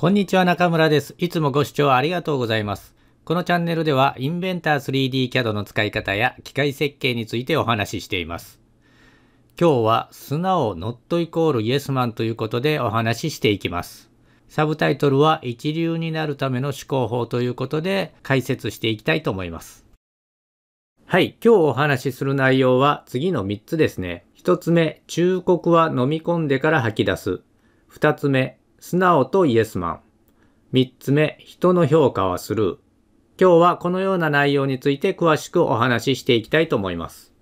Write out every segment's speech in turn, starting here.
こんにちは中村です。いつもご視聴ありがとうございます。このチャンネルではインベンター 3D CAD の使い方や機械設計についてお話ししています。今日は素直 not イコールイエスマンということでお話ししていきます。サブタイトルは一流になるための思考法ということで解説していきたいと思います。はい、今日お話しする内容は次の3つですね。1つ目、忠告は飲み込んでから吐き出す。2つ目、素直とイエスマン。三つ目、人の評価はスルー。今日はこのような内容について詳しくお話ししていきたいと思います。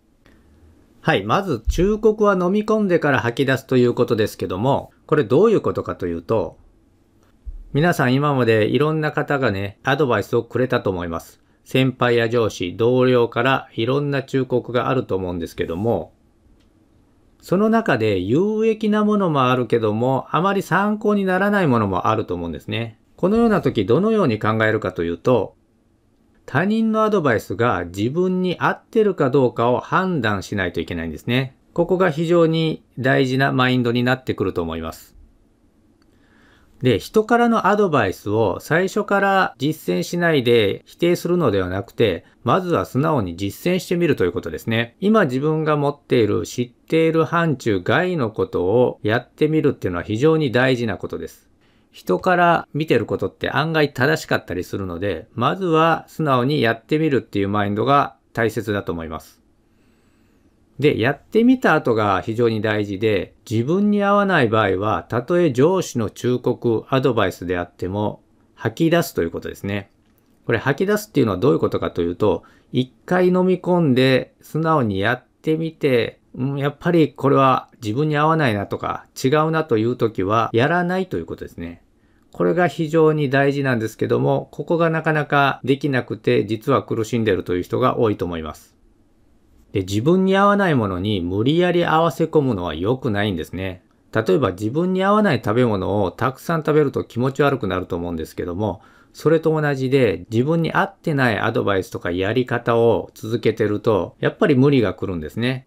はい。まず、忠告は飲み込んでから吐き出すということですけども、これどういうことかというと、皆さん今までいろんな方がね、アドバイスをくれたと思います。先輩や上司、同僚からいろんな忠告があると思うんですけども、その中で有益なものもあるけども、あまり参考にならないものもあると思うんですね。このような時どのように考えるかというと、他人のアドバイスが自分に合ってるかどうかを判断しないといけないんですね。ここが非常に大事なマインドになってくると思います。で、人からのアドバイスを最初から実践しないで否定するのではなくて、まずは素直に実践してみるということですね。今自分が持っている知っている範疇外のことをやってみるっていうのは非常に大事なことです。人から見てることって案外正しかったりするので、まずは素直にやってみるっていうマインドが大切だと思います。で、やってみた後が非常に大事で、自分に合わない場合は、たとえ上司の忠告、アドバイスであっても、吐き出すということですね。これ吐き出すっていうのはどういうことかというと、一回飲み込んで、素直にやってみて、うん、やっぱりこれは自分に合わないなとか、違うなという時は、やらないということですね。これが非常に大事なんですけども、ここがなかなかできなくて、実は苦しんでるという人が多いと思います。で、自分に合わないものに無理やり合わせ込むのは良くないんですね。例えば自分に合わない食べ物をたくさん食べると気持ち悪くなると思うんですけども、それと同じで自分に合ってないアドバイスとかやり方を続けてると、やっぱり無理が来るんですね。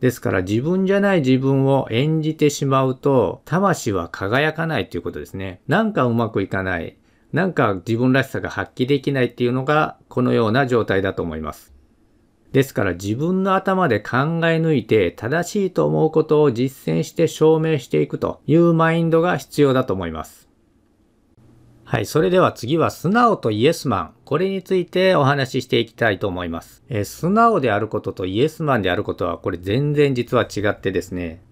ですから自分じゃない自分を演じてしまうと、魂は輝かないということですね。なんかうまくいかない。なんか自分らしさが発揮できないっていうのが、このような状態だと思います。ですから自分の頭で考え抜いて正しいと思うことを実践して証明していくというマインドが必要だと思います。はい。それでは次は素直とイエスマン。これについてお話ししていきたいと思います。え素直であることとイエスマンであることはこれ全然実は違ってですね。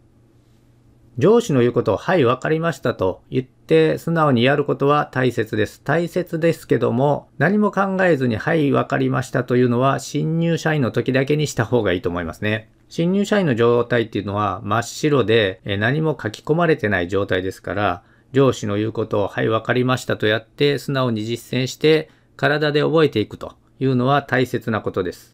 上司の言うことを、はい、わかりましたと言って、素直にやることは大切です。大切ですけども、何も考えずに、はい、わかりましたというのは、新入社員の時だけにした方がいいと思いますね。新入社員の状態っていうのは、真っ白で、何も書き込まれてない状態ですから、上司の言うことを、はい、わかりましたとやって、素直に実践して、体で覚えていくというのは大切なことです。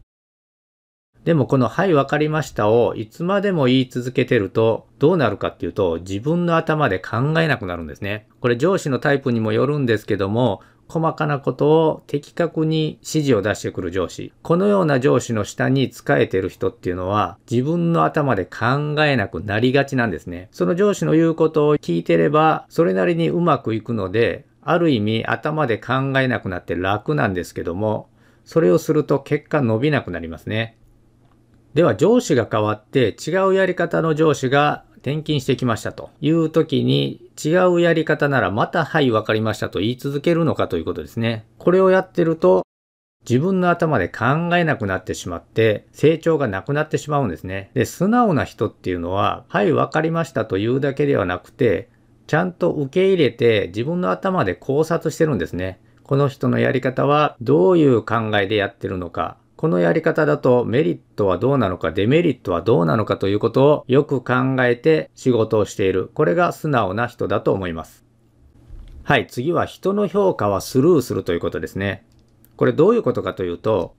でもこのはいわかりましたをいつまでも言い続けてるとどうなるかっていうと自分の頭で考えなくなるんですね。これ上司のタイプにもよるんですけども細かなことを的確に指示を出してくる上司。このような上司の下に仕えてる人っていうのは自分の頭で考えなくなりがちなんですね。その上司の言うことを聞いてればそれなりにうまくいくのである意味頭で考えなくなって楽なんですけどもそれをすると結果伸びなくなりますね。では上司が変わって違うやり方の上司が転勤してきましたという時に違うやり方ならまたはいわかりましたと言い続けるのかということですね。これをやってると自分の頭で考えなくなってしまって成長がなくなってしまうんですね。で、素直な人っていうのははいわかりましたというだけではなくてちゃんと受け入れて自分の頭で考察してるんですね。この人のやり方はどういう考えでやってるのか、このやり方だとメリットはどうなのか、デメリットはどうなのかということをよく考えて仕事をしている。これが素直な人だと思います。はい、次は人の評価はスルーするということですね。これどういうことかというと、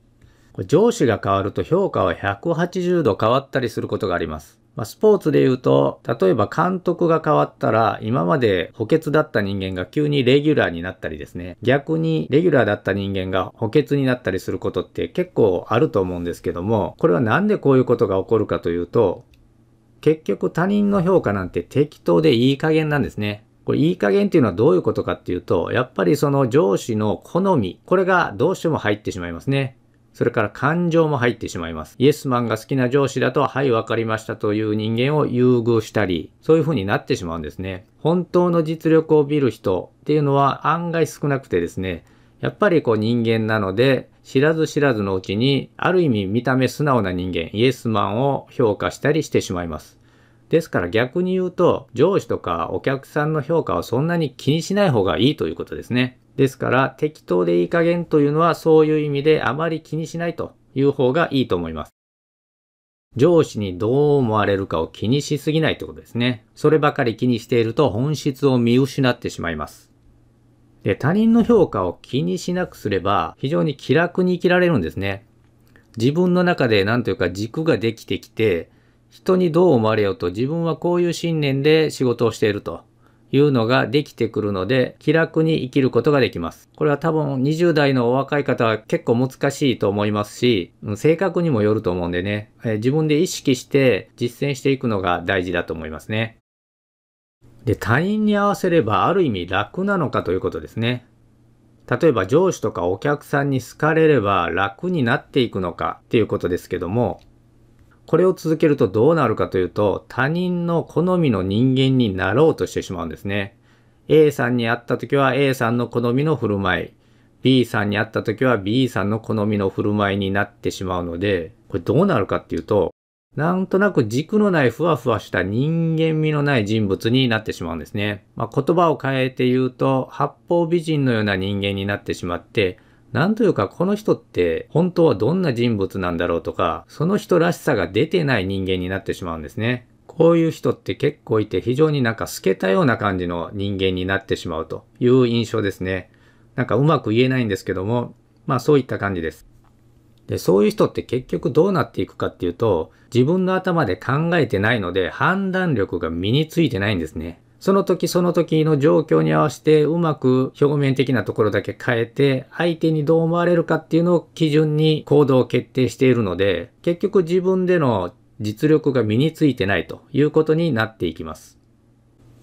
上司が変わると評価は180度変わったりすることがあります。まあ、スポーツで言うと、例えば監督が変わったら、今まで補欠だった人間が急にレギュラーになったりですね、逆にレギュラーだった人間が補欠になったりすることって結構あると思うんですけども、これはなんでこういうことが起こるかというと、結局他人の評価なんて適当でいい加減なんですね。これいい加減っていうのはどういうことかっていうと、やっぱりその上司の好み、これがどうしても入ってしまいますね。それから感情も入ってしまいます。イエスマンが好きな上司だと、はい、わかりましたという人間を優遇したり、そういう風になってしまうんですね。本当の実力を見る人っていうのは案外少なくてですね、やっぱりこう人間なので、知らず知らずのうちに、ある意味見た目素直な人間、イエスマンを評価したりしてしまいます。ですから逆に言うと、上司とかお客さんの評価はそんなに気にしない方がいいということですね。ですから、適当でいい加減というのはそういう意味であまり気にしないという方がいいと思います。上司にどう思われるかを気にしすぎないってことですね。そればかり気にしていると本質を見失ってしまいます。で、他人の評価を気にしなくすれば非常に気楽に生きられるんですね。自分の中で何というか軸ができてきて、人にどう思われようと自分はこういう信念で仕事をしているというのができてくるので、気楽に生きることができます。これは多分20代のお若い方は結構難しいと思いますし、性格にもよると思うんでね、え自分で意識して実践していくのが大事だと思いますね。で、他人に合わせればある意味楽なのかということですね。例えば上司とかお客さんに好かれれば楽になっていくのかっていうことですけども、これを続けるとどうなるかというと、他人の好みの人間になろうとしてしまうんですね。A さんに会った時は A さんの好みの振る舞い、B さんに会った時は B さんの好みの振る舞いになってしまうので、これどうなるかっていうと、なんとなく軸のないふわふわした人間味のない人物になってしまうんですね。まあ、言葉を変えて言うと、八方美人のような人間になってしまって、なんというかこの人って本当はどんな人物なんだろうとか、その人らしさが出てない人間になってしまうんですね。こういう人って結構いて非常になんか透けたような感じの人間になってしまうという印象ですね。なんかうまく言えないんですけども、まあそういった感じです。で、そういう人って結局どうなっていくかっていうと、自分の頭で考えてないので判断力が身についてないんですね。その時その時の状況に合わせてうまく表面的なところだけ変えて相手にどう思われるかっていうのを基準に行動を決定しているので結局自分での実力が身についてないということになっていきます。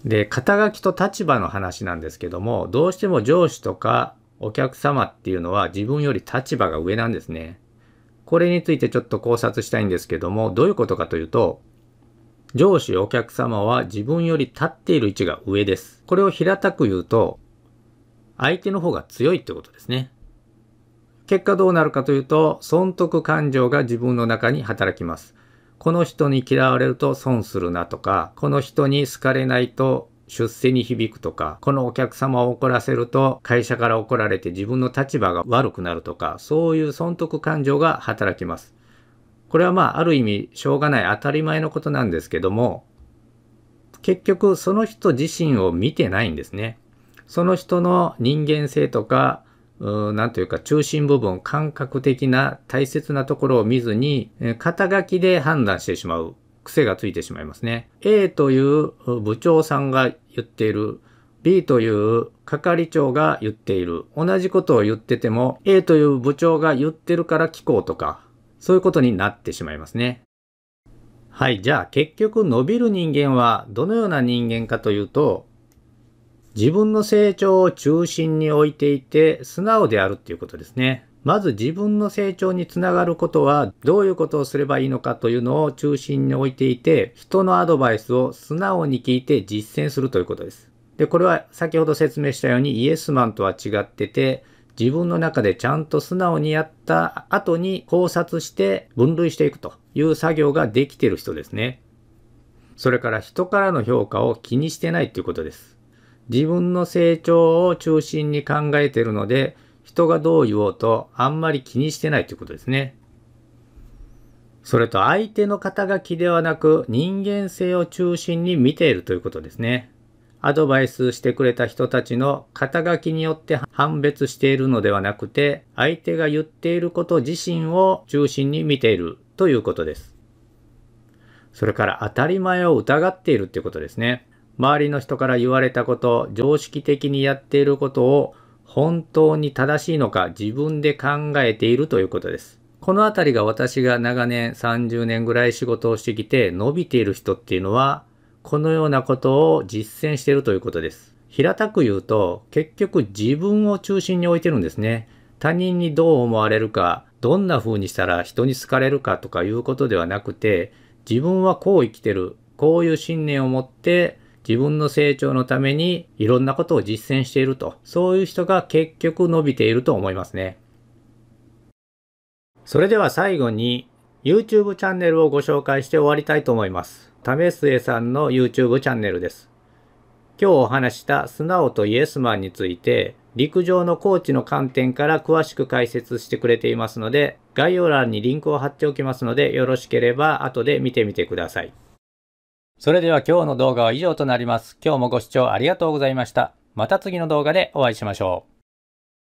で、肩書きと立場の話なんですけども、どうしても上司とかお客様っていうのは自分より立場が上なんですね。これについてちょっと考察したいんですけども、どういうことかというと、上司お客様は自分より立っている位置が上です。これを平たく言うと、相手の方が強いってことですね。結果どうなるかというと、損得感情が自分の中に働きます。この人に嫌われると損するなとか、この人に好かれないと出世に響くとか、このお客様を怒らせると会社から怒られて自分の立場が悪くなるとか、そういう損得感情が働きます。これはまあある意味しょうがない当たり前のことなんですけども結局その人自身を見てないんですね。その人の人間性とか何というか中心部分感覚的な大切なところを見ずに肩書きで判断してしまう癖がついてしまいますね。A という部長さんが言っている B という係長が言っている同じことを言ってても A という部長が言ってるから聞こうとかそういうことになってしまいますね。はい、じゃあ結局伸びる人間はどのような人間かというと、自分の成長を中心に置いていて素直であるっていうことですね。まず自分の成長につながることはどういうことをすればいいのかというのを中心に置いていて、人のアドバイスを素直に聞いて実践するということです。で、これは先ほど説明したようにイエスマンとは違ってて、自分の中でちゃんと素直にやった後に考察して分類していくという作業ができてる人ですね。それから人からの評価を気にしてないということです。自分の成長を中心に考えているので、人がどう言おうとあんまり気にしてないということですね。それと相手の肩書きではなく人間性を中心に見ているということですね。アドバイスしてくれた人たちの肩書きによって判別しているのではなくて、相手が言っていること自身を中心に見ているということです。それから当たり前を疑っているっていうことですね。周りの人から言われたこと、常識的にやっていることを本当に正しいのか自分で考えているということです。このあたりが私が長年30年ぐらい仕事をしてきて伸びている人っていうのはこのようなことを実践しているということです。平たく言うと、結局自分を中心に置いてるんですね。他人にどう思われるか、どんな風にしたら人に好かれるかとかいうことではなくて、自分はこう生きてる、こういう信念を持って自分の成長のためにいろんなことを実践していると、そういう人が結局伸びていると思いますね。それでは最後に YouTube チャンネルをご紹介して終わりたいと思います。為末さんの YouTube チャンネルです。今日お話した素直とイエスマンについて、陸上のコーチの観点から詳しく解説してくれていますので、概要欄にリンクを貼っておきますので、よろしければ後で見てみてください。それでは今日の動画は以上となります。今日もご視聴ありがとうございました。また次の動画でお会いしましょう。